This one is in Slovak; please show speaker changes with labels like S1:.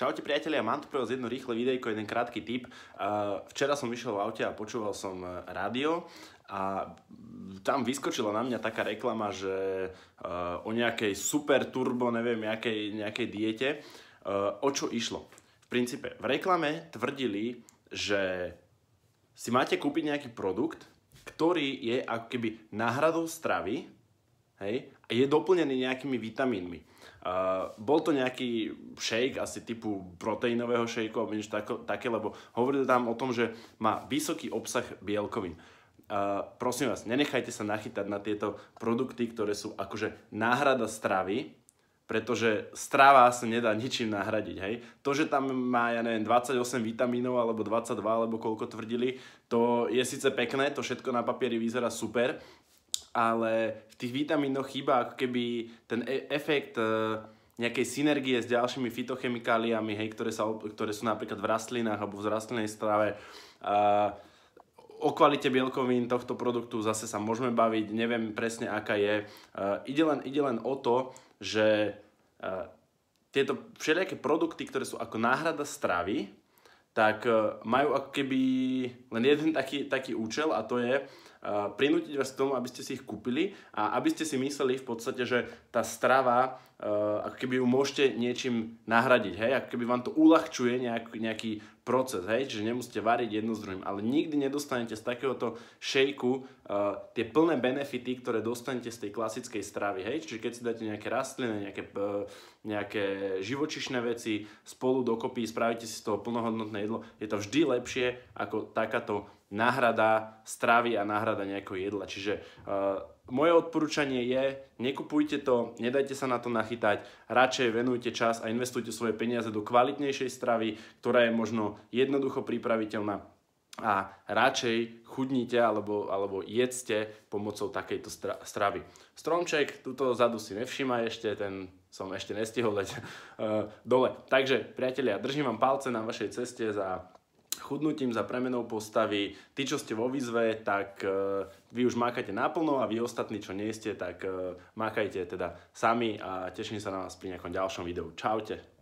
S1: Čaute priatelia, mám tu pre vás jedno rýchle videjko, jeden krátky tip. Eh, včera som vyšiel v aute a počúval som eh, rádio a tam vyskočila na mňa taká reklama, že eh, o nejakej super turbo, neviem, nejakej, nejakej diete. O čo išlo? V princípe, v reklame tvrdili, že si máte kúpiť nejaký produkt, ktorý je ako keby náhradou stravy, Hej? A je doplnený nejakými vitamínmi. Uh, bol to nejaký shake, asi typu proteínového shakeu alebo niečo tako, také, lebo hovorili tam o tom, že má vysoký obsah bielkovín. Uh, prosím vás, nenechajte sa nachytať na tieto produkty, ktoré sú akože náhrada stravy, pretože strava sa nedá ničím nahradiť, hej. To, že tam má, ja neviem, 28 vitamínov alebo 22, alebo koľko tvrdili, to je síce pekné, to všetko na papieri vyzerá super, ale v tých vitamínoch chýba ako keby ten e- efekt e- nejakej synergie s ďalšími fitochemikáliami, hej, ktoré, sa, ktoré sú napríklad v rastlinách alebo v rastlinnej strave. E- o kvalite bielkovín tohto produktu zase sa môžeme baviť, neviem presne aká je. E- ide, len, ide len o to, že e- tieto všelijaké produkty, ktoré sú ako náhrada stravy, tak e, majú ako keby len jeden taký, taký účel a to je, Eh, prinútiť vás k tomu, aby ste si ich kúpili a aby ste si mysleli v podstate, že tá strava, eh, ako keby ju môžete niečím nahradiť, hej, ako keby vám to uľahčuje nejaký, nejaký proces, hej, čiže nemusíte variť jedno s druhým, ale nikdy nedostanete z takéhoto šejku uh, tie plné benefity, ktoré dostanete z tej klasickej stravy, hej, čiže keď si dáte nejaké rastliny, nejaké, uh, nejaké živočišné veci spolu dokopy, spravíte si z toho plnohodnotné jedlo, je to vždy lepšie ako takáto náhrada stravy a náhrada nejakého jedla, čiže uh, moje odporúčanie je, nekupujte to, nedajte sa na to nachytať, radšej venujte čas a investujte svoje peniaze do kvalitnejšej stravy, ktorá je možno jednoducho pripraviteľná a radšej chudnite alebo, alebo jedzte pomocou takejto stra- stravy. Stromček, túto zadu si nevšíma ešte, ten som ešte nestihol dať uh, dole. Takže priatelia, držím vám palce na vašej ceste za chudnutím, za premenou postavy. Tí, čo ste vo výzve, tak e, vy už mákate naplno a vy ostatní, čo nie ste, tak e, mákajte teda sami a teším sa na vás pri nejakom ďalšom videu. Čaute!